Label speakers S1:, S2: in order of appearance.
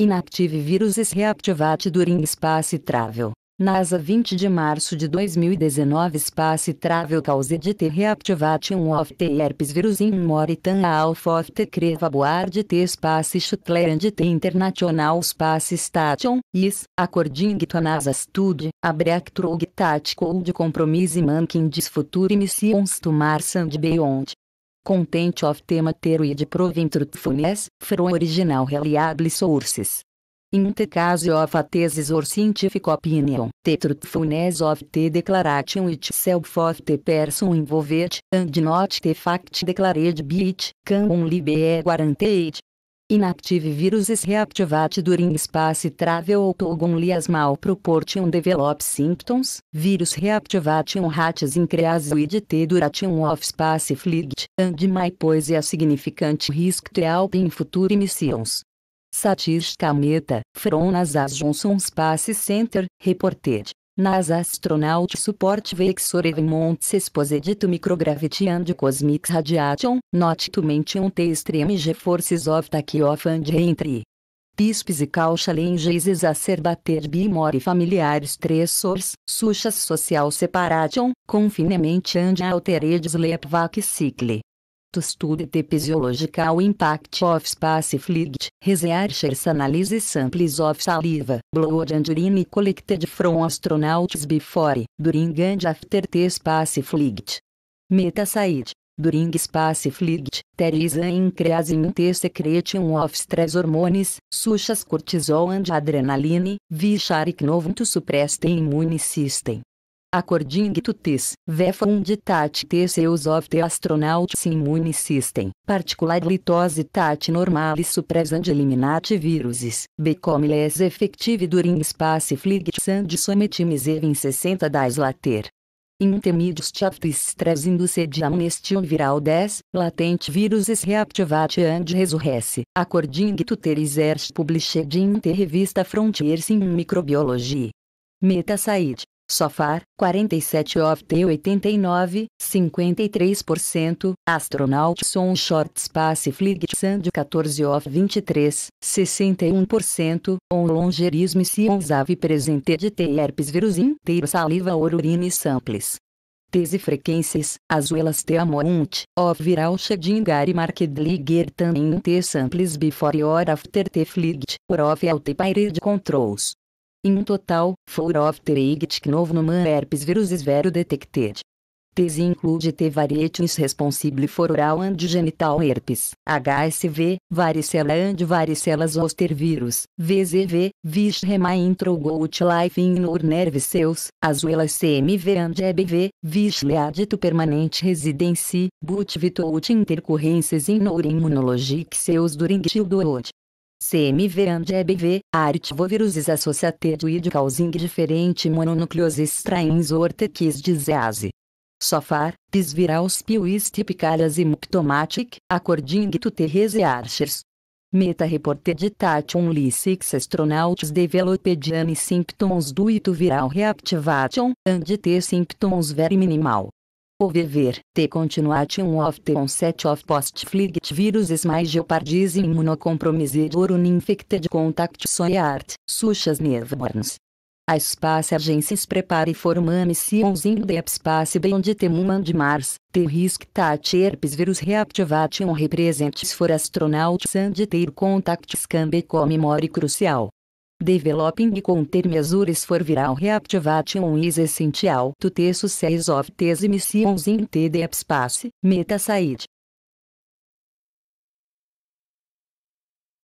S1: Inactive Viruses Reactivate During Space Travel. NASA 20 de março de 2019 Space Travel Caused the Reactivation of the Herpes Virus in Moritan Alpha of the Crevaboard the Space Shuttle and the International Space Station, IS, according to NASA Study, a breakthrough tactical de compromise manking this future missions to Mars and beyond content of the material proving funes, from original reliable sources. In the case of a thesis or scientific opinion, the funes of the declaration itself of the person involved, and not the fact declared by it, can only be guaranteed, Inactive viruses reactivate during space travel autogonly as malproportion develop symptoms, virus reactivation rates increase with t duration of space flight, and may pose a é significant risk to health in future missions. Satish Kameta, from NASA's Johnson Space Center, reported. Nas Astronaut Support Vexor Event Exposed to Microgravity and Cosmic Radiation, Not to Mention the Extreme G-Forces of Takeoff and Entry. e physical challenges exacerbated by more familiar stressors, suchas social separation, confinement and altered sleep vac cycle to study the physiological impact of space flight, researchers analyze samples of saliva, blood and urine collected from astronauts before, during and after the space flight. Metasite. During space flight, there is an increase in the secretion of stress hormones, such as cortisol and adrenaline, which are known to suppress the immune system. According to this, the funditat tissues of the astronauts immune system, particularly those that normally suppress and eliminate viruses, become less effective during space flights and times even 60 days later. Intermediate of this stress induced amnestion viral 10, latent viruses reactivate and resurrece, according to the research published in the revista Frontiers in Microbiology. Meta Said, Sofar, 47 of T 89, 53%, Astronauts on Short Space Flight Sand 14 of 23, 61%, On Longeris Missions Ave Presented T-herpes Virus Inteiro Saliva Orurine Samples. Tese frequências, azuelas te amont of viral shedding gari marked liger in te samples before or after te flight, or of alt pared controls um total, 4 of no man herpes viruses vero detected. These include T varieties responsible for oral and genital herpes, HSV, varicela and varicelas, zoster virus, VZV, vis rema intro life in your nerve cells, as well as CMV and EBV, vis lead to permanent residency, but vitout intercurrences in your immunologic cells during childhood. CMV and EBV, artvoviruses associated with causing different mononucleosis strains Ortequis de disease. Sofar, pisvirals piuis typicalas e myctomatic, according to Therese Archers. Meta reported that only six astronauts developed any symptoms do to viral reactivation, and the symptoms very minimal o viver, te um of the onset of post fligit virus is mais geopardism immunocompromised or uninfected contact soy suchas such newborns. A espaço agências prepare formame sionzinho de espaço beyond the human de Mars, te risk that herpes virus um representes for astronauts and ter contacts can com memória crucial. Developing counter measures for viral reactivation is essential to the success of these missions in the space, meta site.